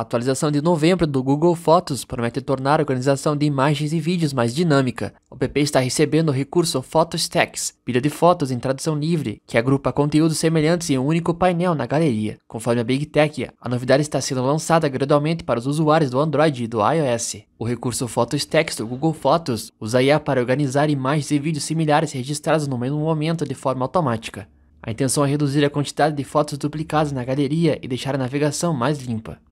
A atualização de novembro do Google Fotos promete tornar a organização de imagens e vídeos mais dinâmica. O PP está recebendo o recurso PhotoStacks, pilha de fotos em tradução livre, que agrupa conteúdos semelhantes em um único painel na galeria. Conforme a Big Tech, a novidade está sendo lançada gradualmente para os usuários do Android e do iOS. O recurso PhotoStacks do Google Fotos usa IA para organizar imagens e vídeos similares registrados no mesmo momento de forma automática. A intenção é reduzir a quantidade de fotos duplicadas na galeria e deixar a navegação mais limpa.